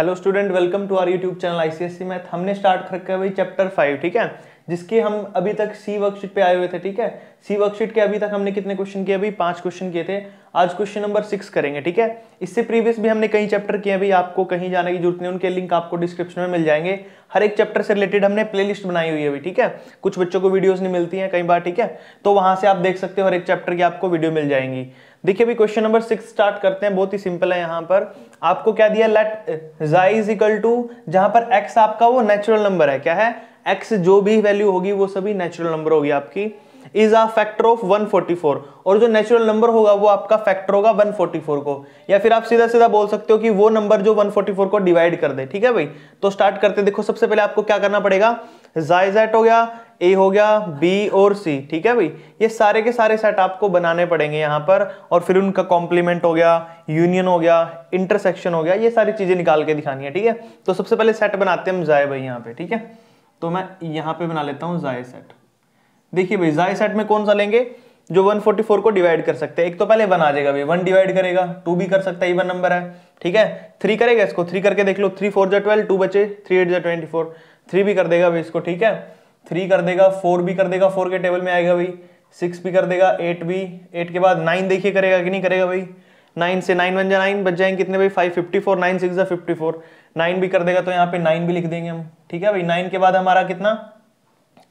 Hello student welcome to our YouTube channel ICSC math हमने start रखा है भाई चैप्टर फाइव ठीक है जिसके हम अभी तक सी वर्कशीट पे आए हुए थे ठीक है सी वर्कशीट के अभी तक हमने कितने क्वेश्चन किए अभी पांच क्वेश्चन किए थे आज क्वेश्चन नंबर सिक्स करेंगे ठीक है इससे प्रीवियस भी हमने कई चैप्टर किए अभी आपको कहीं जाने की जरूरत नहीं उनके लिंक आपको डिस्क्रिप्शन में मिल जाएंगे हर एक चैप्टर से रिलेटेड हमने प्लेलिस्ट बनाई हुई है अभी ठीक है कुछ बच्चों को वीडियोज नहीं मिलती है कई बार ठीक है तो वहां से आप देख सकते हो हर एक चैप्टर की आपको वीडियो मिल जाएंगी देखिए अभी क्वेश्चन नंबर सिक्स स्टार्ट करते हैं बहुत ही सिंपल है यहाँ पर आपको क्या दिया लेट जाइज इक्वल टू जहां पर एक्स आपका वो नेचुरल नंबर है क्या है एक्स जो भी वैल्यू होगी वो सभी नेचुरल नंबर होगी आपकी इज अ फैक्टर ऑफ 144 और जो नेचुरल नंबर होगा वो आपका फैक्टर होगा 144 को या फिर आप सीधा सीधा बोल सकते हो कि वो नंबर जो 144 को डिवाइड कर दे ठीक है भाई तो स्टार्ट करते देखो सबसे पहले आपको क्या करना पड़ेगा जेट हो गया ए हो गया बी और सी ठीक है भाई ये सारे के सारे सेट आपको बनाने पड़ेंगे यहाँ पर और फिर उनका कॉम्प्लीमेंट हो गया यूनियन हो गया इंटरसेक्शन हो गया ये सारी चीजें निकाल के दिखानी है ठीक है तो सबसे पहले सेट बनाते हैं हम जाए भाई यहाँ पे ठीक है तो मैं यहां पे बना लेता हूं जाय सेट देखिए भाई जाय सेट में कौन सा लेंगे जो 144 को डिवाइड कर सकते हैं एक तो पहले वन आ जाएगा भाई वन डिवाइड करेगा टू भी कर सकता है इवन नंबर है ठीक है थ्री करेगा इसको थ्री करके देख लो थ्री फोर जो ट्वेल्व टू बचे थ्री एट जो ट्वेंटी फोर थ्री भी कर देगा भाई इसको ठीक है थ्री कर देगा फोर भी कर देगा फोर के टेबल में आएगा भाई सिक्स भी कर देगा एट भी एट के बाद नाइन देखिए करेगा कि नहीं करेगा भाई नाइन से नाइन वन जो नाइन बच जाएंगे कितने भाई five fifty four nine six जो फिफ्टी फोर नाइन भी कर देगा तो यहाँ पे नाइन भी लिख देंगे हम ठीक है भाई नाइन के बाद हमारा कितना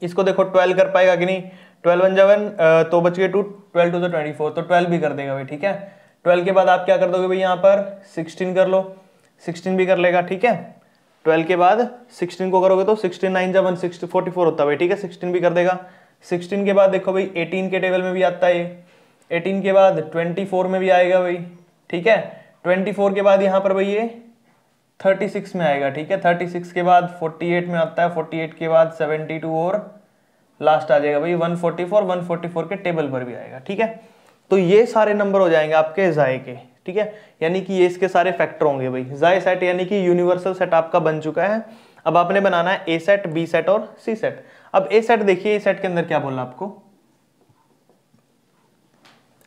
इसको देखो ट्वेल्व कर पाएगा कि नहीं ट्वेल्व वन जेवन तो बच गए टू ट्वेल्व टू जो ट्वेंटी फोर तो ट्वेल्व तो भी कर देगा भाई ठीक है ट्वेल्व के बाद आप क्या कर दोगे भाई यहाँ पर सिक्सटीन कर लो सिक्सटीन भी कर लेगा ठीक है ट्वेल्व के बाद सिक्सटीन को करोगे तो सिक्सटीन नाइन जब वन फोर्टी फोर होता है भाई ठीक है सिक्सटीन भी कर देगा सिक्सटीन के बाद देखो भाई एटीन के टेबल में भी आता है एटीन के बाद ट्वेंटी फोर में भी आएगा भाई ठीक है ट्वेंटी फोर के बाद यहाँ पर भाई ये 36 में आएगा ठीक है 36 के बाद 48 में आता है 48 के बाद 72 और लास्ट आ जाएगा भाई 144 144 के टेबल पर भी आएगा ठीक है तो ये सारे नंबर हो जाएंगे आपके जाए के ठीक है यानी कि ये इसके सारे फैक्टर होंगे भाई जाए सेट यानी कि यूनिवर्सल सेट आपका बन चुका है अब आपने बनाना है ए सेट बी सेट और सी सेट अब ए सेट देखिए ए सेट के अंदर क्या बोला आपको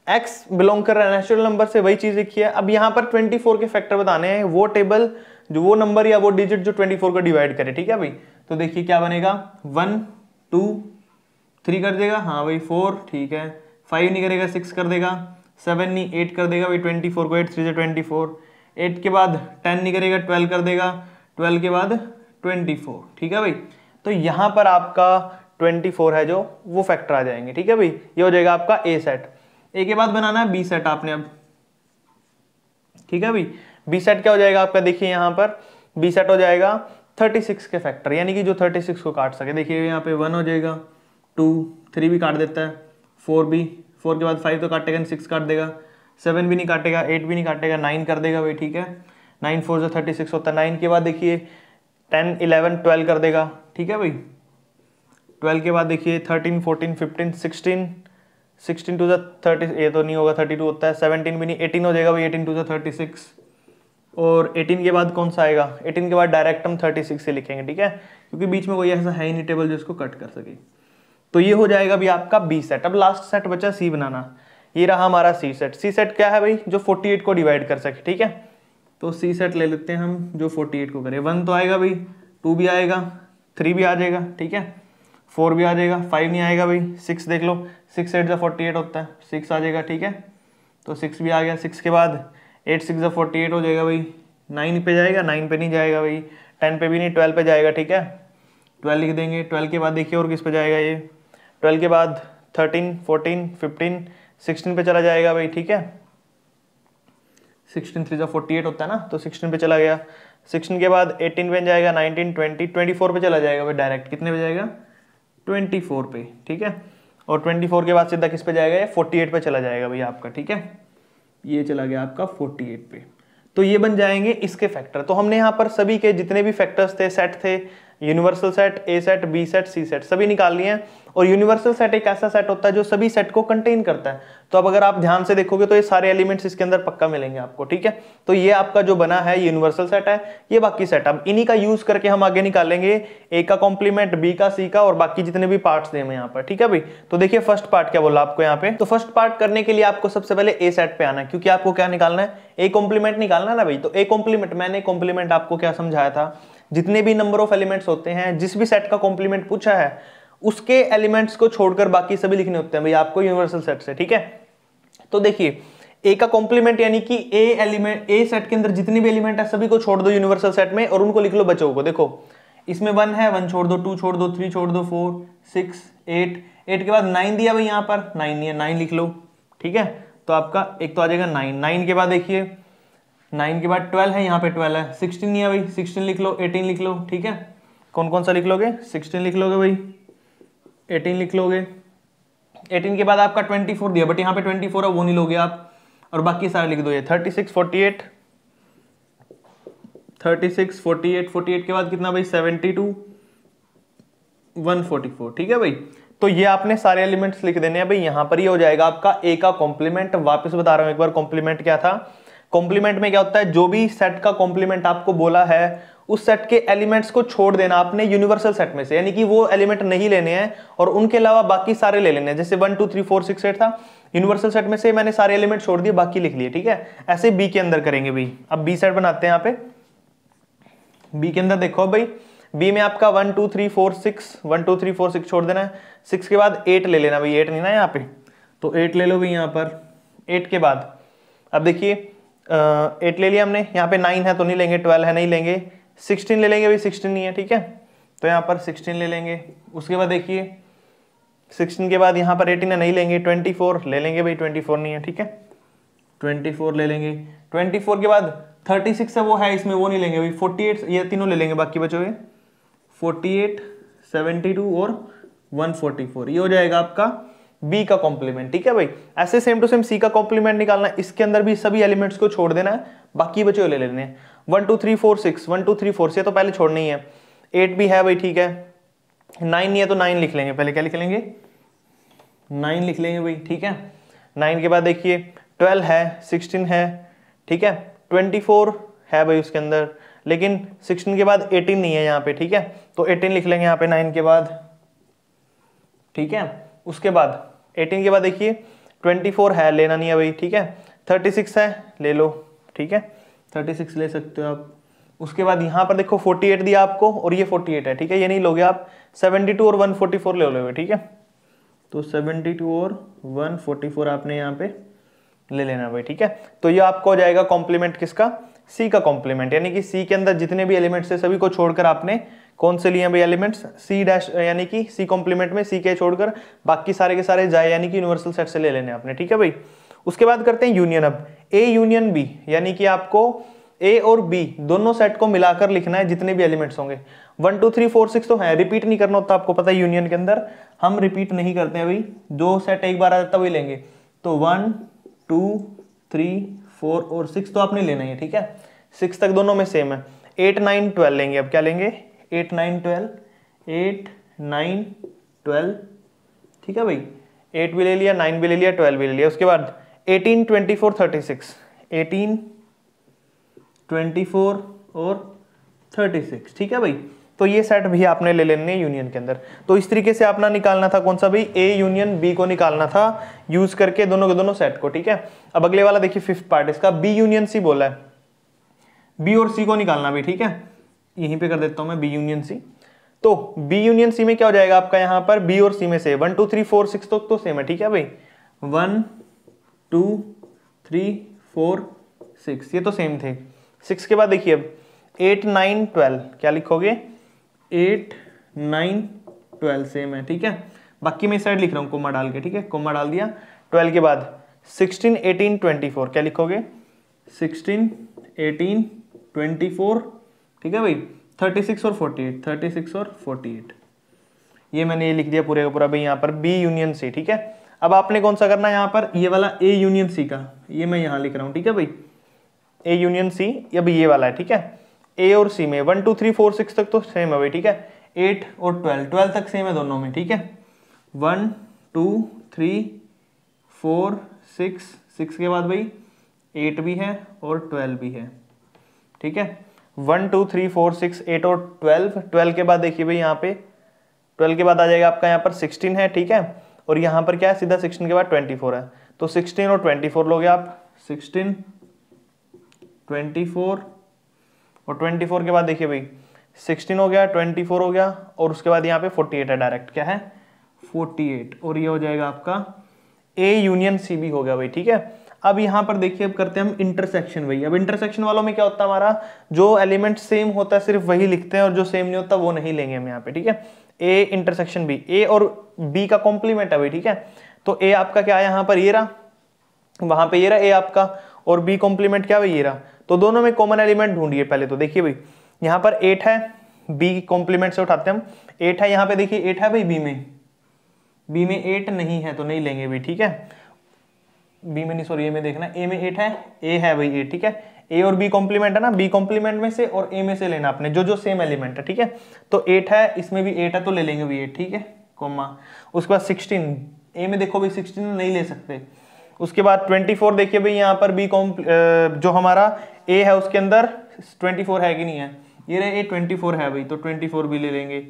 x बिलोंग कर रहा है नेचुरल नंबर से वही चीज लिखी है अब यहां पर 24 के फैक्टर बताने हैं वो टेबल जो वो नंबर या वो डिजिट जो 24 को डिवाइड करे ठीक है भाई तो देखिए क्या बनेगा वन टू थ्री कर देगा हाँ भाई फोर ठीक है फाइव नहीं करेगा सिक्स कर देगा सेवन नहीं एट कर देगा भाई ट्वेंटी फोर को एट थ्री से ट्वेंटी फोर एट के बाद टेन नहीं करेगा ट्वेल्व कर देगा ट्वेल्व के बाद ट्वेंटी फोर ठीक है भाई तो यहाँ पर आपका ट्वेंटी फोर है जो वो फैक्टर आ जाएंगे ठीक है भाई ये हो जाएगा आपका ए सेट ए के बाद बनाना है बी सेट आपने अब ठीक है भाई बी सेट क्या हो जाएगा आपका देखिए यहाँ पर बी सेट हो जाएगा 36 के फैक्टर यानी कि जो 36 को काट सके देखिए यहाँ पे वन हो जाएगा टू थ्री भी काट देता है फोर भी फोर के बाद फाइव तो काटेगा सिक्स काट देगा सेवन भी नहीं काटेगा एट भी नहीं काटेगा नाइन कर देगा भाई ठीक है नाइन फोर जो थर्टी सिक्स होता है नाइन के बाद देखिए टेन इलेवन ट्वेल्व कर देगा ठीक है भाई ट्वेल्व के बाद देखिए thirteen fourteen fifteen sixteen sixteen two जो थर्टी ये तो नहीं होगा थर्टी टू होता है सेवनटीन भी नहीं एटीन हो जाएगा भाई एटीन टू जो थर्टी सिक्स और 18 के बाद कौन सा आएगा 18 के बाद डायरेक्ट हम 36 से लिखेंगे ठीक है क्योंकि बीच में कोई ऐसा है ही नहीं टेबल जो इसको कट कर सके तो ये हो जाएगा अभी आपका बी सेट अब लास्ट सेट बचा सी बनाना ये रहा हमारा सी सेट सी सेट क्या है भाई जो 48 को डिवाइड कर सके ठीक है तो सी सेट ले लेते हैं हम जो 48 को करें वन तो आएगा भाई टू भी आएगा थ्री भी आ जाएगा ठीक है फोर भी आ जाएगा फाइव नहीं आएगा भाई सिक्स देख लो सिक्स एट जो फोर्टी एट होता है सिक्स आ जाएगा ठीक है तो सिक्स भी आ गया सिक्स के बाद एट सिक्स फोर्टी एट हो जाएगा भाई नाइन पे जाएगा नाइन पे नहीं जाएगा भाई टेन पे भी नहीं ट्वेल्व पे जाएगा ठीक है ट्वेल्व लिख देंगे ट्वेल्व के बाद देखिए और किस पे जाएगा ये ट्वेल्व के बाद थर्टीन फोर्टीन फिफ्टीन सिक्सटीन पे चला जाएगा भाई ठीक है सिक्सटीन थ्री जो फोर्टी एट होता है ना तो सिक्सटीन पे चला गया सिक्सटीन के बाद एटीन पे जाएगा नाइनटीन ट्वेंटी ट्वेंटी फोर पे चला जाएगा भाई डायरेक्ट कितने पे जाएगा ट्वेंटी फोर पे ठीक है और ट्वेंटी फोर के बाद सीधा किस पे जाएगा ये फोर्टी एट पे चला जाएगा भाई आपका ठीक है ये चला गया आपका 48 पे तो ये बन जाएंगे इसके फैक्टर तो हमने यहाँ पर सभी के जितने भी फैक्टर्स थे सेट थे universal set A set B set C set सभी निकालनी है और यूनिवर्सल सेट एक ऐसा सेट होता है जो सभी सेट को कंटेन करता है तो अब अगर आप ध्यान से देखोगे तो ये सारे एलिमेंट्स इसके अंदर पक्का मिलेंगे आपको ठीक है तो ये आपका जो बना है यूनिवर्सल सेट है ये बाकी सेट अब इन्हीं का यूज करके हम आगे निकालेंगे ए का कॉम्प्लीमेंट बी का सी का और बाकी जितने भी पार्ट दे हमें यहाँ पर ठीक है भाई तो देखिए फर्स्ट पार्ट क्या बोला आपको यहाँ पे तो फर्स्ट पार्ट करने के लिए आपको सबसे पहले ए सेट पे आना है क्योंकि आपको क्या निकालना है ए कॉम्प्लीमेंट निकालना है ना भाई तो ए कॉम्प्लीमेंट मैंने कॉम्प्लीमेंट आपको क्या समझाया था जितने भी नंबर ऑफ एलिमेंट्स होते हैं जिस भी सेट का कॉम्प्लीमेंट पूछा है उसके एलिमेंट्स को छोड़कर बाकी सभी लिखने होते हैं भाई आपको यूनिवर्सल सेट से ठीक है तो देखिए ए का कॉम्प्लीमेंट यानी कि ए एलिमेंट ए सेट के अंदर जितने भी एलिमेंट है सभी को छोड़ दो यूनिवर्सल सेट में और उनको लिख लो बच्चों को देखो इसमें वन है वन छोड़ दो टू छोड़ दो थ्री छोड़ दो फोर सिक्स एट एट के बाद नाइन दिया भाई यहाँ पर नाइन है नाइन लिख लो ठीक है तो आपका एक तो आ जाएगा नाइन नाइन के बाद देखिए नाइन के बाद ट्वेल्व है यहाँ पे ट्वेल्व है सिक्सटीन नहीं है भाई सिक्सटीन लिख लो एटीन लिख लो ठीक है कौन कौन सा लिख लोगे सिक्सटीन लिख लोगे भाई एटीन लिख लोगे एटीन के बाद आपका ट्वेंटी फोर दिया बट यहाँ पे ट्वेंटी फोर है वो नहीं लोगे आप और बाकी सारे लिख दो ये thirty six forty eight thirty six forty eight forty eight के बाद कितना भाई seventy two one forty four ठीक है भाई तो ये आपने सारे एलिमेंट्स लिख देने हैं भाई यहाँ पर ही हो जाएगा आपका ए का कॉम्प्लीमेंट वापस बता रहा हूँ एक बार कॉम्प्लीमेंट क्या था कॉम्प्लीमेंट में क्या होता है जो भी सेट का कॉम्प्लीमेंट आपको बोला है उस सेट के एलिमेंट्स को छोड़ देना आपने यूनिवर्सल सेट में से यानी कि वो एलिमेंट नहीं लेने हैं और उनके अलावा बाकी सारे ले लेने हैं जैसे one two three four six eight था यूनिवर्सल सेट में से मैंने सारे एलिमेंट छोड़ दिए बाकी लिख लिए ठीक है ऐसे बी के अंदर करेंगे भाई अब बी सेट बनाते हैं यहाँ पे बी के अंदर देखो भाई बी में आपका one two three four six one two three four six छोड़ देना है सिक्स के बाद एट ले लेना भाई एट नहीं ना यहाँ पे तो एट ले लो भाई यहाँ पर एट के बाद अब देखिए एट ले लिया हमने यहाँ पे नाइन है तो नहीं लेंगे ट्वेल्व है नहीं लेंगे सिक्सटीन ले लेंगे अभी सिक्सटीन नहीं है ठीक है तो यहाँ पर सिक्सटीन ले लेंगे उसके बाद देखिए सिक्सटीन के बाद यहाँ पर एटीन है नहीं लेंगे ट्वेंटी फोर ले लेंगे भाई ट्वेंटी फोर नहीं है ठीक है ट्वेंटी फोर ले लेंगे ट्वेंटी फोर के बाद थर्टी सिक्स है वो है इसमें वो नहीं लेंगे भाई फोर्टी एट ये तीनों ले लेंगे बाकी बचोगे फोर्टी एट सेवेंटी टू और वन फोर्टी फोर ये हो जाएगा आपका बी का कॉम्प्लीमेंट ठीक है भाई ऐसे सेम टू सेम सी का कॉम्प्लीमेंट निकालना इसके अंदर भी सभी एलिमेंट्स को छोड़ देना है बाकी बचे ले लेने one two three four six one two three four से तो पहले ही है एट भी है भाई ठीक है नाइन नहीं है तो नाइन लिख लेंगे पहले क्या लिख लेंगे नाइन लिख लेंगे भाई ठीक है नाइन के बाद देखिए ट्वेल्व है सिक्सटीन है ठीक है ट्वेंटी फोर है भाई उसके अंदर लेकिन सिक्सटीन के बाद एटीन नहीं है यहाँ पे ठीक है तो एटीन लिख लेंगे यहाँ पे नाइन के बाद ठीक है उसके बाद एटीन के बाद देखिए ट्वेंटी फोर है लेना नहीं है भाई ठीक है थर्टी सिक्स है ले लो ठीक है थर्टी सिक्स ले सकते हो आप उसके बाद यहाँ पर देखो फोर्टी एट दिया आपको और ये फोर्टी एट है ठीक है ये नहीं लोगे आप सेवेंटी टू और वन फोर्टी फोर ले लोगे ठीक है तो सेवेंटी टू और वन फोर्टी फोर आपने यहाँ पे ले लेना भाई ठीक है तो ये आपको हो जाएगा कॉम्प्लीमेंट किसका सी का कॉम्प्लीमेंट यानी कि सी के अंदर जितने भी एलिमेंट्स है सभी को छोड़कर आपने कौन से लिए हैं भाई एलिमेंट्स सी डैश यानी कि सी कॉम्प्लीमेंट में सी के छोड़कर बाकी सारे के सारे जाए यानी कि यूनिवर्सल सेट से ले लेने आपने ठीक है भाई उसके बाद करते हैं यूनियन अब ए यूनियन बी यानी कि आपको ए और बी दोनों सेट को मिलाकर लिखना है जितने भी एलिमेंट्स होंगे one two three four six तो है रिपीट नहीं करना होता आपको पता है यूनियन के अंदर हम रिपीट नहीं करते हैं भाई जो सेट एक बार आ जाता है वही लेंगे तो वन टू थ्री फोर और सिक्स तो आपने लेना ही है ठीक है सिक्स तक दोनों में सेम है एट नाइन ट्वेल्व लेंगे अब क्या लेंगे eight nine twelve eight nine twelve ठीक है भाई एट भी ले लिया नाइन भी ले लिया ट्वेल्व भी ले लिया उसके बाद eighteen twenty four thirty six eighteen twenty four और थर्टी सिक्स ठीक है भाई तो ये सेट भी आपने ले लेने यूनियन के अंदर तो इस तरीके से आपना निकालना था कौन सा भाई ए यूनियन बी को निकालना था यूज करके दोनों के दोनों सेट को ठीक है अब अगले वाला देखिए फिफ्थ पार्ट इसका बी यूनियन सी बोला है बी और सी को निकालना भी ठीक है यहीं पे कर देता हूं मैं बी यूनियन सी तो बी यूनियन सी में क्या हो जाएगा आपका यहाँ पर बी और सी में से one two three four six तो, तो सेम है ठीक है भाई one two three four six ये तो सेम थे सिक्स के बाद देखिए अब एट नाइन ट्वेल्व क्या लिखोगे एट नाइन ट्वेल्व सेम है ठीक है बाकी मैं इस साइड लिख रहा हूँ कोमा डाल के ठीक है कोमा डाल दिया ट्वेल्व के बाद सिक्सटीन एटीन ट्वेंटी फोर क्या लिखोगे सिक्सटीन एटीन ट्वेंटी फोर ठीक है भाई थर्टी सिक्स और फोर्टी एट थर्टी सिक्स और फोर्टी एट ये मैंने ये लिख दिया पूरे का पूरा भाई यहाँ पर बी यूनियन सी ठीक है अब आपने कौन सा करना है यहाँ पर ये वाला ए यूनियन सी का ये मैं यहाँ लिख रहा हूँ ठीक है भाई ए यूनियन सी अब ये वाला है ठीक है ए और सी में one two three four six तक तो सेम है भाई ठीक है एट और ट्वेल्व ट्वेल्व तक सेम है दोनों में ठीक है one two three four six six के बाद भाई एट भी है और ट्वेल्व भी है ठीक है one two three four six eight और ट्वेल्व ट्वेल्व के बाद देखिए भाई यहाँ पे ट्वेल्व के बाद आ जाएगा आपका यहाँ पर सिक्सटीन है ठीक है और यहाँ पर क्या है सीधा सिक्सटीन के बाद ट्वेंटी फोर है तो सिक्सटीन और ट्वेंटी फोर लोगे आप सिक्सटीन ट्वेंटी फोर और ट्वेंटी फोर के बाद देखिए भाई सिक्सटीन हो गया ट्वेंटी फोर हो गया और उसके बाद यहाँ पे फोर्टी एट है डायरेक्ट क्या है फोर्टी एट और ये हो जाएगा आपका ए यूनियन सी बी हो गया भाई ठीक है अब यहाँ पर देखिए अब करते हैं हम इंटरसेक्शन वही अब इंटरसेक्शन वालों में क्या होता है हमारा जो एलिमेंट सेम होता है सिर्फ वही लिखते हैं और जो सेम नहीं होता वो नहीं लेंगे हम यहाँ पे ठीक है ए इंटरसेक्शन बी ए और बी का कॉम्प्लीमेंट है ठीक है तो ए आपका क्या है यहाँ पर ये रहा वहां पर ये रहा ए आपका और बी कॉम्प्लीमेंट क्या भाई ये रहा तो दोनों में कॉमन एलिमेंट ढूंढिए पहले तो देखिए भाई यहाँ पर एट है बी कॉम्प्लीमेंट से उठाते हैं हम एट है यहाँ पे देखिए एट है भाई बी में बी में एट नहीं है तो नहीं लेंगे भाई ठीक है बी में नहीं सॉरी ए में देखना ए में एट है ए है भाई ए ठीक है ए और बी कॉम्प्लीमेंट है ना बी कॉम्प्लीमेंट में से और ए में से लेना आपने जो जो सेम एलिमेंट है ठीक है तो एट है इसमें भी एट है तो ले लेंगे भी एट ठीक है कोमा उसके बाद सिक्सटीन ए में देखो भाई सिक्सटीन नहीं ले सकते उसके बाद ट्वेंटी फोर देखिए भाई यहाँ पर बी कॉम जो हमारा ए है उसके अंदर ट्वेंटी फोर है कि नहीं है ये रहे ए ट्वेंटी फोर है भाई तो ट्वेंटी फोर भी ले लेंगे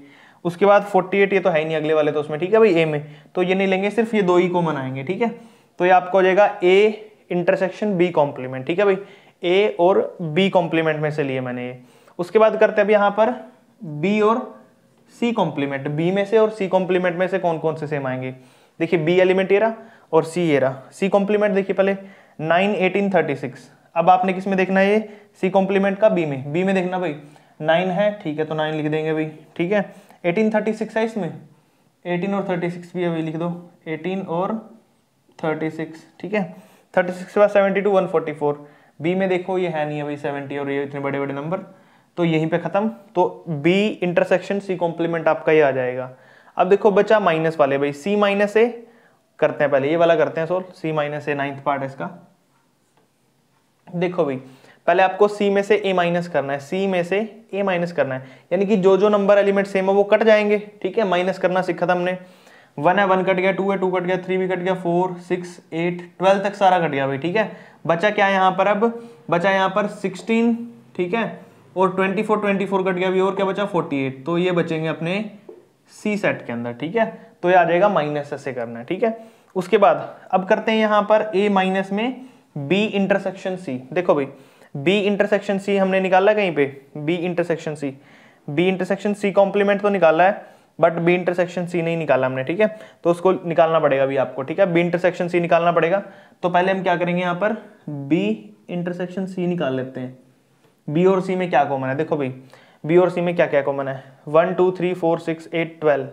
उसके बाद फोर्टी एट ये तो है ही नहीं अगले वाले तो उसमें ठीक है भाई ए में तो ये नहीं लेंगे सिर्फ ये दो ही को मनाएंगे ठीक है तो ये आपको हो जाएगा ए इंटरसेक्शन बी कॉम्प्लीमेंट ठीक है भाई ए और बी कॉम्प्लीमेंट में से लिए मैंने ये उसके बाद करते हैं अब यहाँ पर बी और सी कॉम्प्लीमेंट बी में से और सी कॉम्प्लीमेंट में से कौन कौन से सेम आएंगे देखिए बी एलिमेंट एरा और सी एरा सी कॉम्प्लीमेंट देखिए पहले नाइन एटीन थर्टी सिक्स अब आपने किस में देखना है ये सी कॉम्प्लीमेंट का बी में बी में देखना भाई नाइन है ठीक है तो नाइन लिख देंगे भाई ठीक है एटीन थर्टी सिक्स है इसमें एटीन और थर्टी सिक्स भी है भाई लिख दो एटीन और थर्टी सिक्स ठीक है थर्टी सिक्स के बाद seventy two one forty four B में देखो ये है नहीं अभी भाई सेवेंटी और ये इतने बड़े बड़े नंबर तो यहीं पे ख़त्म तो बी इंटरसेक्शन सी कॉम्प्लीमेंट आपका ये आ जाएगा अब देखो बचा माइनस वाले भाई सी माइनस ए करते हैं पहले ये वाला करते हैं solve C minus A ninth part इसका देखो भाई पहले आपको सी में से ए माइनस करना है सी में से ए माइनस करना है यानी कि जो जो नंबर एलिमेंट सेम है वो कट जाएंगे ठीक है माइनस करना सीखा था हमने वन है वन कट गया टू है टू कट गया थ्री भी कट गया फोर सिक्स एट ट्वेल्व तक सारा कट गया भाई ठीक है बचा क्या है यहाँ पर अब बचा यहाँ पर सिक्सटीन ठीक है और twenty four twenty four cut गया अभी और क्या बचा फोर्टी एट तो ये बचेंगे अपने सी सेट के अंदर ठीक है तो ये आ जाएगा माइनस ऐसे करना है ठीक है उसके बाद अब करते हैं यहाँ पर ए माइनस में बी इंटरसेक्शन सी देखो भाई बी इंटरसेक्शन सी हमने निकाला कहीं पे B intersection C B intersection C complement तो निकाला है बट बी इंटरसेक्शन सी नहीं निकाला हमने ठीक है तो उसको निकालना पड़ेगा अभी आपको ठीक है बी इंटरसेक्शन सी निकालना पड़ेगा तो पहले हम क्या करेंगे यहाँ पर बी इंटरसेक्शन सी निकाल लेते हैं बी और सी में क्या कॉमन है देखो भाई बी और सी में क्या क्या कॉमन है one two three four six eight twelve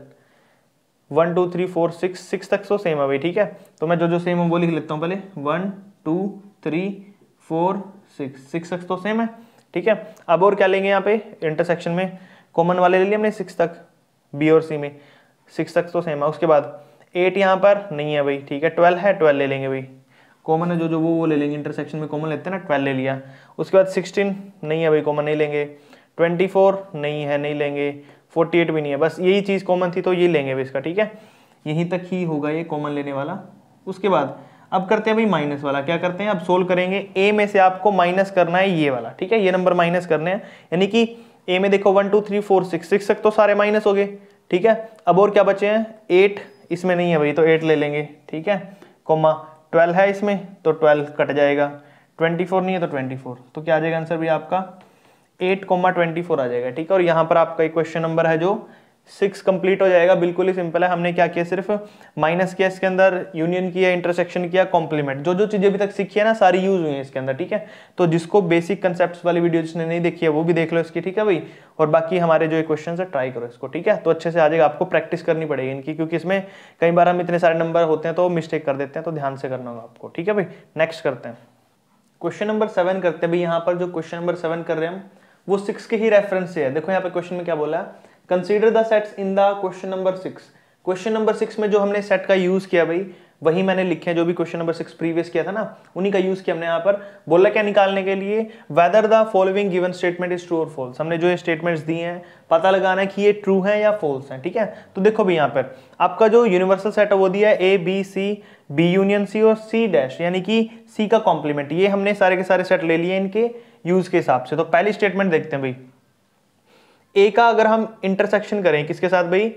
one two three four six six तक सो तो सेम है भाई ठीक है तो मैं जो जो सेम है वो लिख लेता हूँ पहले one two three four six six तक तो सेम है ठीक है अब और क्या लेंगे यहाँ पे इंटरसेक्शन में कॉमन वाले ले लिए हमने सिक्स तक बी और सी में सिक्स तक तो सेम है उसके बाद एट यहाँ पर नहीं है भाई ठीक है ट्वेल्व है ट्वेल्व ले लेंगे भाई कॉमन है जो जो वो वो ले लेंगे इंटरसेक्शन में कॉमन लेते हैं ना ट्वेल्व ले लिया उसके बाद सिक्सटीन नहीं है भाई कॉमन नहीं लेंगे ट्वेंटी फोर नहीं है नहीं लेंगे फोर्टी एट भी नहीं है बस यही चीज़ कॉमन थी तो ये लेंगे भाई इसका ठीक है यहीं तक ही होगा ये कॉमन लेने वाला उसके बाद अब करते हैं भाई माइनस वाला क्या करते हैं अब सोल्व करेंगे ए में से आपको माइनस करना है ये वाला ठीक है ये नंबर माइनस करने हैं यानी कि ए में देखो one two three four six six तक तो सारे माइनस हो गए ठीक है अब और क्या बचे हैं एट इसमें नहीं है भाई तो एट ले लेंगे ठीक है कोमा ट्वेल्व है इसमें तो ट्वेल्व कट जाएगा ट्वेंटी फोर नहीं है तो ट्वेंटी फोर तो क्या आ जाएगा आंसर भी आपका एट कोमा ट्वेंटी फोर आ जाएगा ठीक है और यहाँ पर आपका एक क्वेश्चन नंबर है जो सिक्स कंप्लीट हो जाएगा बिल्कुल ही सिंपल है हमने क्या किया सिर्फ माइनस किया इसके अंदर यूनियन किया इंटरसेक्शन किया कॉम्प्लीमेंट जो जो चीजें अभी तक सीखी है ना सारी यूज हुई है इसके अंदर ठीक है तो जिसको बेसिक कंसेप्ट वाली वीडियो जिसने नहीं देखी है वो भी देख लो इसकी ठीक है भाई और बाकी हमारे जो क्वेश्चन है ट्राई करो इसको ठीक है तो अच्छे से आ जाएगा आपको प्रैक्टिस करनी पड़ेगी इनकी क्योंकि इसमें कई बार हम इतने सारे नंबर होते हैं तो मिस्टेक कर देते हैं तो ध्यान से करना होगा आपको ठीक है भाई नेक्स्ट करते हैं क्वेश्चन नंबर सेवन करते हैं भाई यहाँ पर जो क्वेश्चन नंबर सेवन कर रहे हैं हम वो सिक्स के ही रेफरेंस से है देखो यहाँ पे क्वेश्चन में क्या बोला है consider the sets in the question number six question number six में जो हमने सेट का यूज किया भाई वही मैंने लिखे जो भी क्वेश्चन नंबर सिक्स प्रीवियस किया था ना उन्हीं का यूज किया हमने यहाँ पर बोला क्या निकालने के लिए whether the following given statement is true और फॉल्स हमने जो ये स्टेटमेंट्स दिए हैं पता लगाना है कि ये ट्रू है या फॉल्स हैं ठीक है तो देखो भाई यहाँ पर आपका जो यूनिवर्सल सेट है वो दिया है A B C B union C और सी डैश यानी कि सी का कॉम्प्लीमेंट ये हमने सारे के सारे सेट ले लिए इनके यूज के हिसाब से तो पहली स्टेटमेंट देखते हैं भाई ए का अगर हम इंटरसेक्शन करें किसके साथ भाई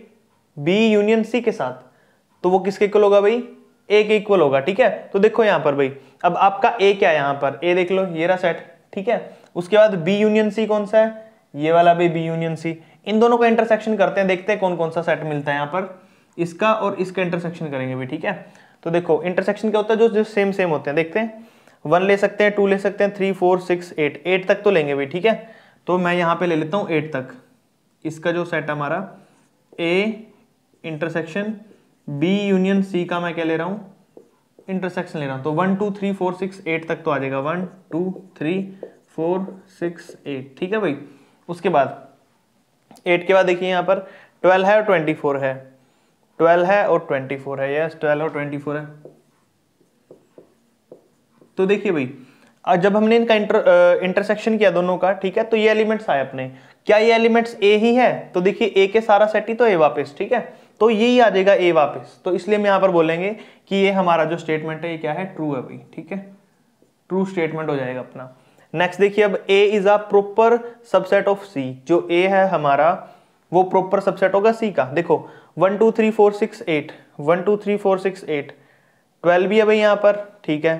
बी यूनियन सी के साथ तो वो किसके इक्वल होगा भाई ए के इक्वल होगा ठीक है तो देखो यहां पर भाई अब आपका ए क्या है यहां पर ए देख लो ये रहा सेट ठीक है उसके बाद बी यूनियन सी कौन सा है ये वाला भाई बी यूनियन सी इन दोनों का इंटरसेक्शन करते हैं देखते हैं कौन कौन सा सेट मिलता है यहां पर इसका और इसका इंटरसेक्शन करेंगे भी ठीक है तो देखो इंटरसेक्शन क्या होता है जो जो सेम सेम होते हैं देखते हैं वन ले सकते हैं टू ले सकते हैं three four six eight eight तक तो लेंगे भी ठीक है तो मैं यहां पे ले लेता हूं एट तक इसका जो सेट हमारा A intersection B union C का मैं क्या ले रहा हूँ इंटरसेक्शन ले रहा हूँ तो one two three four six eight तक तो आ जाएगा one two three four six eight ठीक है भाई उसके बाद एट के बाद देखिए यहाँ पर ट्वेल्व है और ट्वेंटी फोर है ट्वेल्व है और ट्वेंटी फोर है यस ट्वेल्व और ट्वेंटी फोर है तो देखिए भाई जब हमने इनका इंटर इंटरसेक्शन किया दोनों का ठीक है तो ये एलिमेंट्स आए अपने क्या ये एलिमेंट्स ए ही है तो देखिए ए के सारा सेट ही तो ए वापस ठीक है तो यही आ जाएगा ए वापस तो इसलिए हम यहां पर बोलेंगे कि ये हमारा जो स्टेटमेंट है ये क्या है ट्रू है भाई ठीक है ट्रू स्टेटमेंट हो जाएगा अपना नेक्स्ट देखिए अब A is a proper subset of C जो ए है हमारा वो प्रॉपर सबसेट होगा सी का देखो one two three four six eight one two three four six eight twelve भी है भाई यहाँ पर ठीक है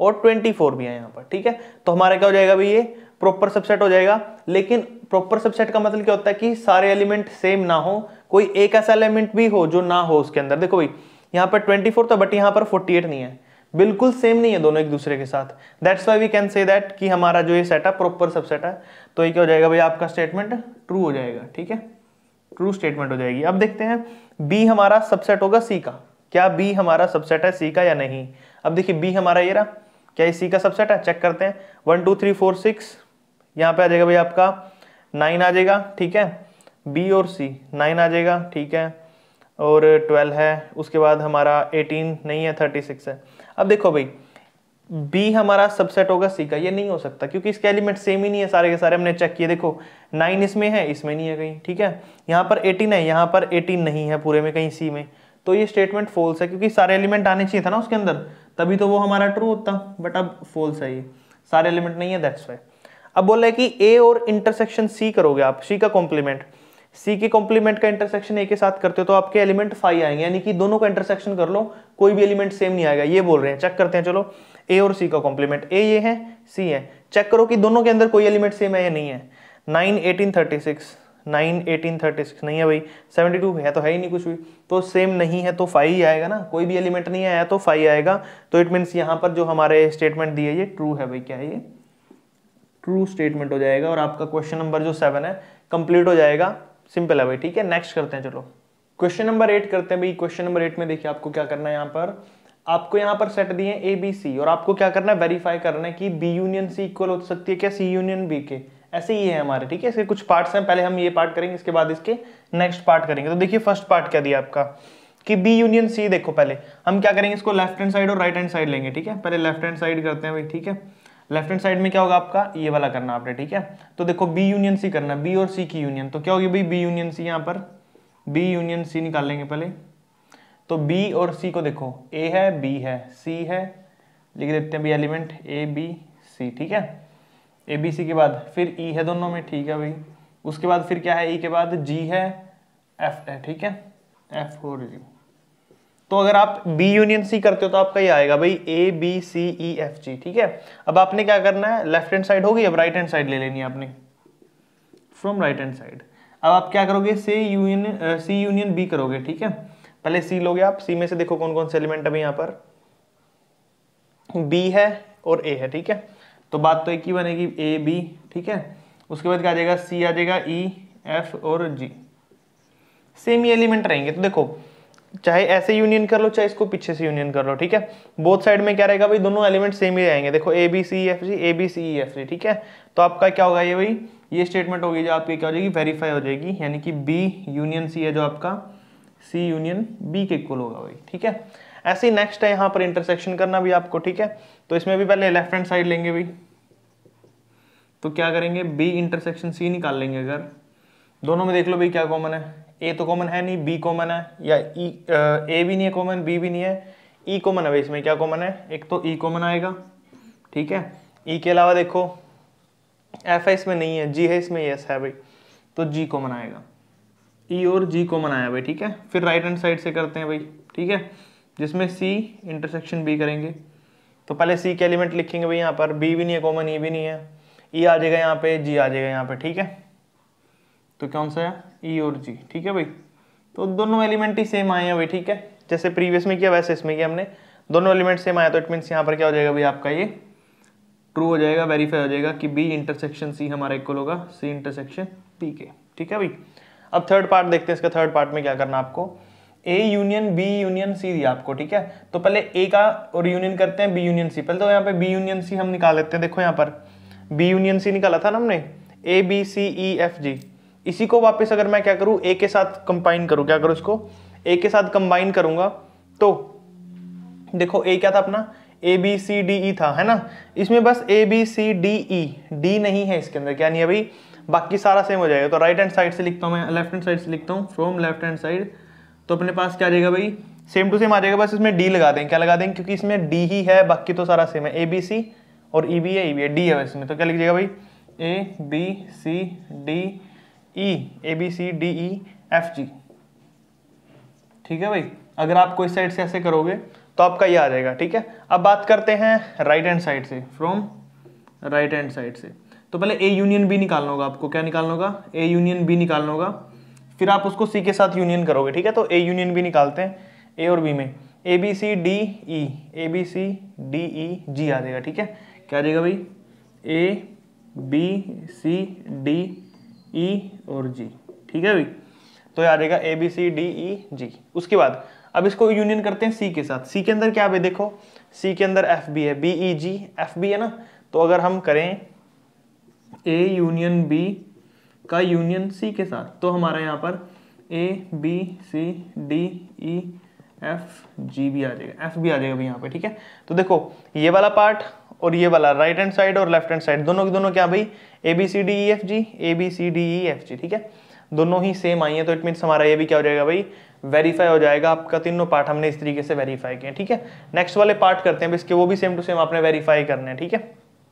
और ट्वेंटी फोर भी है यहाँ पर ठीक है तो हमारा क्या हो जाएगा भाई ये प्रॉपर सबसेट हो जाएगा लेकिन प्रॉपर सबसेट का मतलब क्या होता है कि सारे एलिमेंट सेम ना हो कोई एक ऐसा एलिमेंट भी हो जो ना हो उसके अंदर देखो भाई यहाँ पर 24 तो बट यहाँ पर 48 नहीं है बिल्कुल सेम नहीं है दोनों एक दूसरे के साथ that's why we can say that कि हमारा जो ये सेट है प्रॉपर सबसेट है तो ये क्या हो जाएगा भाई आपका स्टेटमेंट ट्रू हो जाएगा ठीक है ट्रू स्टेटमेंट हो जाएगी अब देखते हैं बी हमारा सबसेट होगा सी का क्या बी हमारा सबसेट है सी का या नहीं अब देखिए बी हमारा ये रहा क्या ये सी का सबसेट है चेक करते हैं one two three four six यहाँ पे आ जाएगा भाई आपका नाइन आ जाएगा ठीक है बी और सी नाइन आ जाएगा ठीक है और ट्वेल्व है उसके बाद हमारा एटीन नहीं है थर्टी सिक्स है अब देखो भाई बी हमारा सबसेट होगा सी का ये नहीं हो सकता क्योंकि इसके एलिमेंट सेम ही नहीं है सारे के सारे हमने चेक किए देखो नाइन इसमें है इसमें नहीं है कहीं ठीक है यहाँ पर एटीन है यहाँ पर एटीन नहीं है पूरे में कहीं सी में तो ये स्टेटमेंट फॉल्स है क्योंकि सारे एलिमेंट आने चाहिए था ना उसके अंदर तभी तो वो हमारा ट्रू होता बट अब फॉल्स है ये सारे एलिमेंट नहीं है दैट्स वाई अब बोल रहे है कि ए और इंटरसेक्शन सी करोगे आप सी का कॉम्प्लीमेंट सी के कॉम्प्लीमेंट का इंटरसेक्शन ए के साथ करते हो तो आपके एलिमेंट फाइव आएंगे यानी कि दोनों का इंटरसेक्शन कर लो कोई भी एलिमेंट सेम नहीं आएगा ये बोल रहे हैं चेक करते हैं चलो ए और सी का कॉम्प्लीमेंट ए ये है सी है चेक करो कि दोनों के अंदर कोई एलिमेंट सेम है या नहीं है nine eighteen thirty six nine eighteen thirty six नहीं है भाई सेवेंटी टू है तो है ही नहीं कुछ भी तो सेम नहीं है तो फाइव ही आएगा ना कोई भी एलिमेंट नहीं आया तो फाइव आएगा तो इट मीन्स यहाँ पर जो हमारे स्टेटमेंट दिए ये ट्रू है भाई क्या ये ट्रू स्टेटमेंट हो जाएगा और आपका क्वेश्चन नंबर जो सेवन है कंप्लीट हो जाएगा सिंपल है भाई ठीक है नेक्स्ट करते हैं चलो क्वेश्चन नंबर एट करते हैं भाई क्वेश्चन नंबर एट में देखिए आपको क्या करना है यहाँ पर आपको यहाँ पर सेट दिए ए बी सी और आपको क्या करना है वेरीफाई करना है कि बी यूनियन सी इक्वल हो सकती है क्या सी यूनियन बी के ऐसे ही है हमारे ठीक है इसके कुछ पार्ट्स हैं पहले हम ये पार्ट करेंगे इसके बाद इसके नेक्स्ट पार्ट करेंगे तो देखिए फर्स्ट पार्ट क्या दिया आपका कि बी यूनियन सी देखो पहले हम क्या करेंगे इसको लेफ्ट हैंड साइड और राइट हैंड साइड लेंगे ठीक है पहले लेफ्ट हैंड साइड करते हैं भाई ठीक है लेफ्ट हैंड साइड में क्या होगा आपका ये वाला करना आपने ठीक है तो देखो बी यूनियन सी करना बी और सी की यूनियन तो क्या होगी भाई बी यूनियन सी यहाँ पर बी यूनियन सी निकाल लेंगे पहले तो बी और सी को देखो ए है बी है सी है लिख देते हैं भाई एलिमेंट ए बी सी ठीक है ए बी सी के बाद फिर ई e है दोनों में ठीक है भाई उसके बाद फिर क्या है ई e के बाद जी है एफ है ठीक है एफ फोर यू तो अगर आप बी यूनियन सी करते हो तो आपका ये आएगा भाई A B C E F G ठीक है अब आपने क्या करना है लेफ्ट हैंड साइड होगी अब राइट हैंड साइड ले लेनी है आपने फ्रॉम राइट हैंड साइड अब आप क्या करोगे से यूनियन सी यूनियन बी करोगे ठीक है पहले सी लोगे आप सी में से देखो कौन कौन से एलिमेंट अभी यहाँ पर बी है और ए है ठीक है तो बात तो एक ही बनेगी ए बी ठीक है उसके बाद क्या आ जाएगा सी आ जाएगा ई e, एफ और जी सेम ही एलिमेंट रहेंगे तो देखो चाहे ऐसे यूनियन कर लो चाहे इसको पीछे से यूनियन कर लो ठीक है बोथ साइड में क्या रहेगा भाई दोनों एलिमेंट सेम ही रहेंगे देखो A B C F G A B C F G ठीक है तो आपका क्या होगा ये भाई ये स्टेटमेंट होगी जो आपकी क्या हो जाएगी वेरीफाई हो जाएगी यानी कि बी यूनियन सी है जो आपका सी यूनियन बी के इक्वल होगा भाई ठीक है ऐसे ही नेक्स्ट है यहाँ पर इंटरसेक्शन करना भी आपको ठीक है तो इसमें भी पहले लेफ्ट हैंड साइड लेंगे भाई तो क्या करेंगे बी इंटरसेक्शन सी निकाल लेंगे अगर दोनों में देख लो भाई क्या कॉमन है ए तो कॉमन है नहीं बी कॉमन है या ई e, ए uh, भी नहीं है कॉमन बी भी नहीं है ई e कॉमन है भाई इसमें क्या कॉमन है एक तो ई e कॉमन आएगा ठीक है ई e के अलावा देखो एफ है इसमें नहीं है जी है इसमें यस है भाई तो जी कॉमन आएगा ई e और जी कॉमन आया भाई ठीक है फिर राइट हैंड साइड से करते हैं भाई ठीक है जिसमें सी इंटरसेक्शन बी करेंगे तो पहले सी के एलिमेंट लिखेंगे भाई यहाँ पर बी भी नहीं है कॉमन ई e भी नहीं है ई आ जाएगा यहाँ पे जी आ जाएगा यहाँ पे ठीक है तो कौन सा है ई e और जी ठीक है भाई तो दोनों एलिमेंट ही सेम आए हैं भाई ठीक है जैसे प्रीवियस में किया वैसे इसमें किया हमने दोनों एलिमेंट सेम आया तो इट मीन्स यहाँ पर क्या हो जाएगा भाई आपका ये ट्रू हो जाएगा वेरीफाई हो जाएगा कि बी इंटरसेक्शन सी हमारा इक्वल होगा सी इंटरसेक्शन पी के ठीक है भाई अब थर्ड पार्ट देखते हैं इसका थर्ड पार्ट में क्या करना आपको A union B union C दिया आपको ठीक है तो पहले ए का और यूनियन करते हैं बी यूनियन सी पहले तो यहाँ पे बी यूनियन सी हम निकाल लेते हैं देखो यहाँ पर बी यूनियन सी निकाला था ना हमने ए बी सी ई एफ जी इसी को वापस अगर मैं क्या करूँ ए के साथ कंबाइन करूं क्या करूँ इसको ए के साथ कंबाइन करूंगा तो देखो ए क्या था अपना ए बी सी डी ई था है ना इसमें बस A B C D E D नहीं है इसके अंदर क्या नहीं है भाई बाकी सारा सेम हो जाएगा तो राइट हैंड साइड से लिखता हूँ मैं लेफ्ट हैंड साइड से लिखता हूँ फ्रॉम लेफ्ट हैंड साइड तो अपने पास क्या आ जाएगा भाई सेम टू सेम आ जाएगा बस इसमें डी लगा दें क्या लगा दें क्योंकि इसमें डी ही है बाकी तो सारा सेम है ए बी सी और ई e बी है ई e बी है डी है इसमें तो क्या लिखिएगा भाई A B C D E A B C D E F G ठीक है भाई अगर आप कोई साइड से ऐसे करोगे तो आपका ये आ जाएगा ठीक है अब बात करते हैं राइट हैंड साइड से फ्रॉम राइट हैंड साइड से तो पहले ए यूनियन बी निकालना होगा आपको क्या निकालना होगा ए यूनियन बी निकालना होगा फिर आप उसको सी के साथ यूनियन करोगे ठीक है तो ए यूनियन बी निकालते हैं ए और बी में A B C D E A B C D E G आ जाएगा ठीक है क्या आ जाएगा भाई A B C D E e और जी ठीक है भाई तो याद रहेगा ए बी सी डी ई जी उसके बाद अब इसको यूनियन करते हैं सी के साथ सी के अंदर क्या भाई देखो सी के अंदर एफ बी है B E G F B है ना तो अगर हम करें ए यूनियन बी का यूनियन सी के साथ तो हमारा यहाँ पर A B C D E F G भी आ जाएगा एफ भी आ जाएगा यहाँ पे ठीक है तो देखो ये वाला पार्ट और ये वाला राइट हैंड साइड और लेफ्ट हैंड साइड दोनों के दोनों क्या भाई A B C D E F G A B C D E F G ठीक है दोनों ही सेम आई हैं तो इट मीन्स हमारा ये भी क्या हो जाएगा भाई वेरीफाई हो जाएगा आपका तीनों पार्ट हमने इस तरीके से वेरीफाई किए ठीक है नेक्स्ट वाले पार्ट करते हैं इसके वो भी सेम टू सेम आपने वेरीफाई करने हैं ठीक है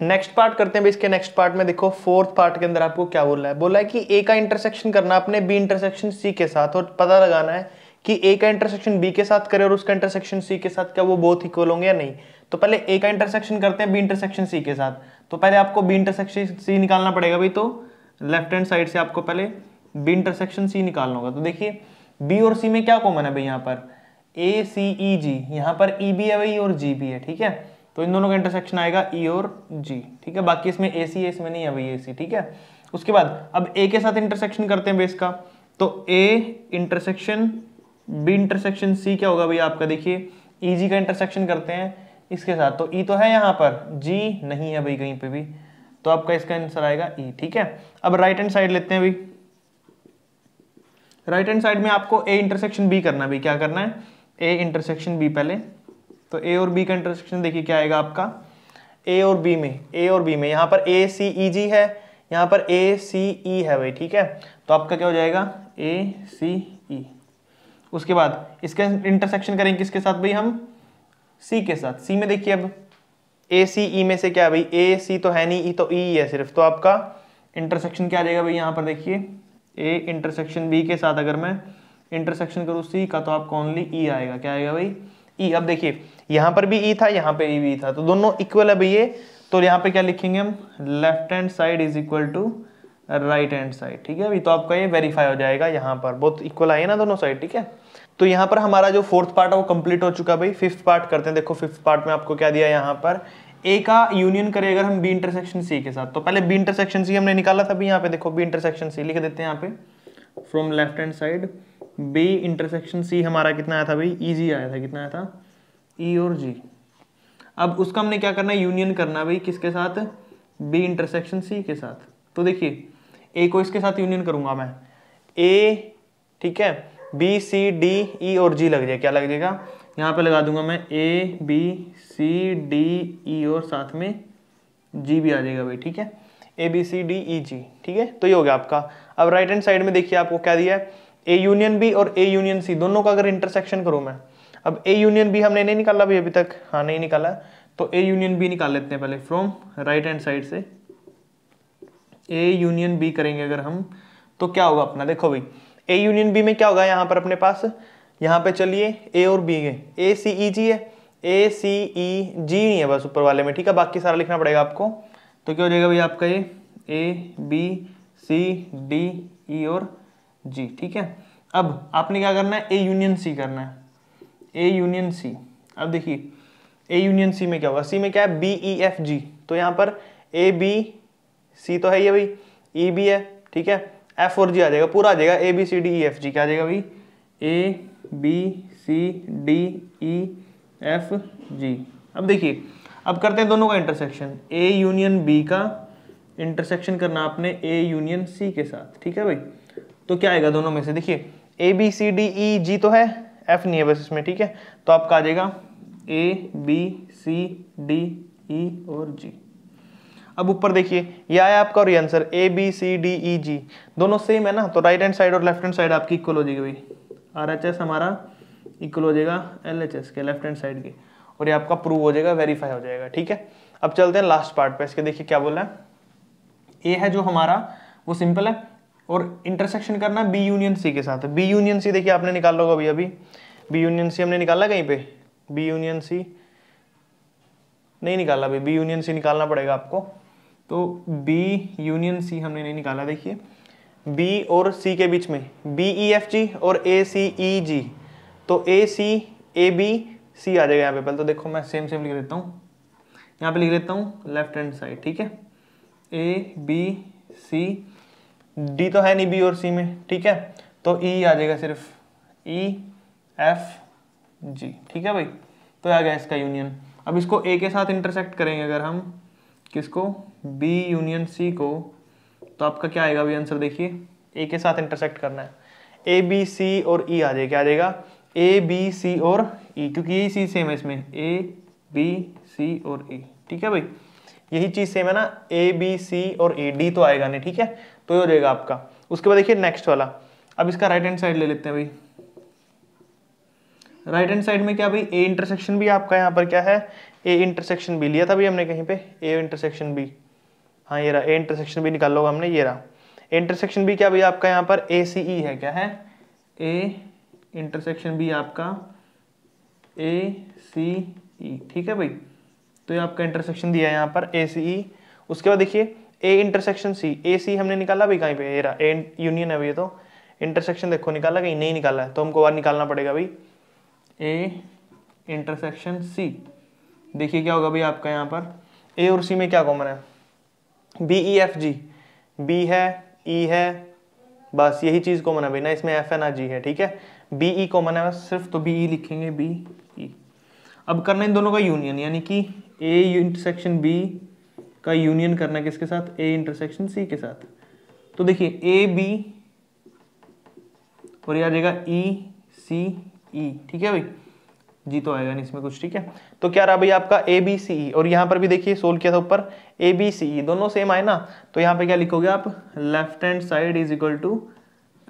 नेक्स्ट पार्ट करते हैं इसके नेक्स्ट पार्ट में देखो फोर्थ पार्ट के अंदर आपको क्या बोला है बोला है कि ए का इंटरसेक्शन करना अपने बी इंटरसेक्शन सी के साथ और पता लगाना है कि ए का इंटरसेक्शन बी के साथ करे और उसका इंटरसेक्शन सी के साथ क्या वो बहुत इक्वल होंगे या नहीं तो पहले ए का इंटरसेक्शन करते हैं बी इंटरसेक्शन सी के साथ तो पहले आपको बी इंटरसेक्शन सी निकालना पड़ेगा भाई तो लेफ्ट हैंड साइड से आपको पहले बी इंटरसेक्शन सी निकालना होगा तो देखिए बी और सी में क्या कॉमन है भाई यहाँ पर ए सी ई जी यहाँ पर ई e बी है भाई और जी बी है ठीक है तो इन दोनों का इंटरसेक्शन आएगा ई e और जी ठीक है बाकी इसमें ए सी है इसमें नहीं है भाई ए सी ठीक है उसके बाद अब ए के साथ इंटरसेक्शन करते हैं बेस का तो A intersection B intersection C क्या होगा भैया आपका देखिए ई e जी का इंटरसेक्शन करते हैं इसके साथ तो ई e तो है यहाँ पर जी नहीं है भाई कहीं पे भी तो आपका इसका आंसर आएगा ई e, ठीक है अब राइट हैंड साइड लेते हैं भाई राइट हैंड साइड में आपको ए इंटरसेक्शन बी करना है भाई क्या करना है ए इंटरसेक्शन बी पहले तो ए और बी का इंटरसेक्शन देखिए क्या आएगा आपका ए और बी में ए और बी में यहाँ पर ए सी ई जी है यहाँ पर ए सी ई है भाई ठीक है तो आपका क्या हो जाएगा ए सी ई उसके बाद इसका इंटरसेक्शन करेंगे किसके साथ भाई हम सी के साथ सी में देखिए अब ए सी ई में से क्या भाई ए सी तो है नहीं ई e तो ई e है सिर्फ तो आपका इंटरसेक्शन क्या आ जाएगा भाई यहाँ पर देखिए ए इंटरसेक्शन बी के साथ अगर मैं इंटरसेक्शन करूँ सी का तो आपका ओनली ई e आएगा क्या आएगा भाई ई अब देखिए यहाँ पर भी ई था यहाँ पर ई भी था तो दोनों इक्वल है भैया तो यहाँ पर क्या लिखेंगे हम left hand side is equal to right hand side ठीक है अभी तो आपका ये वेरीफाई हो जाएगा यहाँ पर बहुत इक्वल आए ना दोनों साइड ठीक है तो यहाँ पर हमारा जो फोर्थ पार्ट है वो कंप्लीट हो चुका भाई फिफ्थ पार्ट करते हैं देखो फिफ्थ पार्ट में आपको क्या दिया यहाँ पर ए का यूनियन करें अगर हम बी इंटरसेक्शन सी के साथ तो पहले बी इंटरसेक्शन सी हमने निकाला था अभी यहाँ पे देखो बी इंटरसेक्शन सी लिख देते हैं यहाँ पे from left hand side B intersection C हमारा कितना आया था भाई ईजी आया था कितना आया था ई e और जी अब उसका हमने क्या करना है यूनियन करना भाई किसके साथ बी इंटरसेक्शन सी के साथ तो देखिए ए को इसके साथ यूनियन करूंगा मैं ए ठीक है बी सी डी ई और जी लग जाए क्या लग जाएगा यहाँ पे लगा दूंगा मैं ए बी सी डी ई और साथ में जी भी आ जाएगा भाई ठीक है A B C D E जी ठीक है तो ये हो गया आपका अब राइट हैंड साइड में देखिए आपको क्या दिया है ए यूनियन बी और ए यूनियन सी दोनों का अगर इंटरसेक्शन करूँ मैं अब ए यूनियन बी हमने नहीं निकाला अभी अभी तक हाँ नहीं निकाला तो ए यूनियन बी निकाल लेते हैं पहले फ्रॉम राइट हैंड साइड से ए यूनियन बी करेंगे अगर हम तो क्या होगा अपना देखो भाई ए यूनियन बी में क्या होगा यहाँ पर अपने पास यहाँ पे चलिए ए और बी के ए सी ई जी है ए सी ई जी नहीं है बस ऊपर वाले में ठीक है बाकी सारा लिखना पड़ेगा आपको तो क्या हो जाएगा भाई आपका ये ए बी सी डी ई और जी ठीक है अब आपने क्या करना है ए यूनियन सी करना है ए यूनियन सी अब देखिए ए यूनियन सी में क्या होगा सी में क्या है बी ई एफ जी तो यहाँ पर ए बी सी तो है ही भाई ई e भी है ठीक है एफ और जी आ जाएगा पूरा आ जाएगा A B C D E F G क्या आ जाएगा भाई A B C D E F G अब देखिए अब करते हैं दोनों का इंटरसेक्शन ए यूनियन बी का इंटरसेक्शन करना आपने ए यूनियन सी के साथ ठीक है भाई तो क्या आएगा दोनों में से देखिए ए बी सी डी ई जी तो है एफ नहीं है बस इसमें ठीक है तो आपका आ जाएगा ए बी सी डी ई और जी अब ऊपर देखिए ये आया आपका और ये answer A B C D E G दोनों सेम है ना तो राइट हैंड साइड और लेफ्ट हैंड साइड आपकी इक्वल हो जाएगी भाई आर एच एस हमारा इक्वल हो जाएगा एल एच एस के लेफ्ट हैंड साइड के और ये आपका प्रूव हो जाएगा वेरीफाई हो जाएगा ठीक है अब चलते हैं लास्ट पार्ट पे इसके देखिए क्या बोला है ए है जो हमारा वो सिंपल है और इंटरसेक्शन करना बी यूनियन सी के साथ बी यूनियन सी देखिए आपने निकाल होगा अभी अभी बी यूनियन सी हमने निकाला कहीं पे बी यूनियन सी नहीं निकाला अभी बी यूनियन सी निकालना पड़ेगा आपको तो बी यूनियन सी हमने नहीं निकाला देखिए बी और सी के बीच में बी ई एफ जी और ए सी ई जी तो ए सी ए बी सी आ जाएगा यहाँ पे पहले तो देखो मैं सेम सेम लिख देता हूँ यहाँ पे लिख देता हूँ लेफ्ट हैंड साइड ठीक है ए बी सी डी तो है नहीं बी और सी में ठीक है तो ई e आ जाएगा सिर्फ ई एफ जी ठीक है भाई तो आ गया इसका यूनियन अब इसको ए के साथ इंटरसेक्ट करेंगे अगर हम किसको बी यूनियन सी को तो आपका क्या आएगा अभी आंसर देखिए ए के साथ इंटरसेक्ट करना है ए बी सी और ई e आ जाएगा क्या आ जाएगा ए बी सी और ई e, क्योंकि यही चीज़ सेम है इसमें ए बी सी और ई e. ठीक है भाई यही चीज़ सेम है ना ए बी सी और ई e, डी तो आएगा नहीं ठीक है तो ये हो जाएगा आपका उसके बाद देखिए नेक्स्ट वाला अब इसका राइट हैंड साइड ले लेते हैं भाई राइट हैंड साइड में क्या भाई ए इंटरसेक्शन भी आपका यहाँ पर क्या है ए इंटरसेक्शन बी लिया था भी हमने कहीं पे ए इंटरसेक्शन बी हाँ ये रहा ए इंटरसेक्शन बी निकाल लो हमने ये रहा इंटरसेक्शन बी क्या भैया आपका यहाँ पर ए सी ई है क्या है ए इंटरसेक्शन बी आपका ए सी ई ठीक है भाई तो ये आपका इंटरसेक्शन दिया है यहाँ पर ए सी ई उसके बाद देखिए ए इंटरसेक्शन सी ए सी हमने निकाला भाई कहीं पे ये रहा ए यूनियन है भैया तो इंटरसेक्शन देखो निकाला कहीं नहीं निकाला है तो हमको बाहर निकालना पड़ेगा भाई ए इंटरसेक्शन सी देखिए क्या होगा भाई आपका यहाँ पर ए और सी में क्या कॉमन है B E F G B है ई e है बस यही चीज़ कॉमन है भाई ना इसमें एफ है ना जी है ठीक है बी ई कॉमन है बस सिर्फ तो बी ई e लिखेंगे बी ई e. अब करना इन दोनों का यूनियन यानी कि ए इंटरसेक्शन बी का यूनियन करना किसके साथ ए इंटरसेक्शन सी के साथ तो देखिए ए बी और ये आ जाएगा ई सी ई ठीक है भाई जी तो आएगा नहीं इसमें कुछ ठीक है तो क्या रहा भाई आपका ए बी सी और यहाँ पर भी देखिए सोल्व किया था ऊपर ए बी सी दोनों सेम आए ना तो यहाँ पे क्या लिखोगे आप left hand side is equal to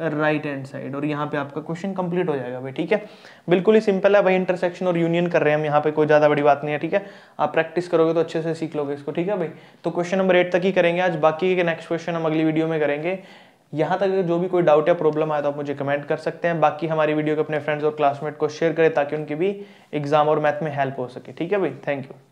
right hand side और यहाँ पे आपका क्वेश्चन कंप्लीट हो जाएगा भाई ठीक है बिल्कुल ही सिंपल है भाई इंटरसेक्शन और यूनियन कर रहे हैं हम यहाँ पे कोई ज़्यादा बड़ी बात नहीं है ठीक है आप प्रैक्टिस करोगे तो अच्छे से सीख लोगे इसको ठीक है भाई तो क्वेश्चन नंबर एट तक ही करेंगे आज बाकी के नेक्स्ट क्वेश्चन हम अगली वीडियो में करेंगे यहाँ तक अगर जो भी कोई डाउट या प्रॉब्लम आए तो आप मुझे कमेंट कर सकते हैं बाकी हमारी वीडियो को अपने फ्रेंड्स और क्लासमेट को शेयर करें ताकि उनकी भी एग्जाम और मैथ में हेल्प हो सके ठीक है भाई थैंक यू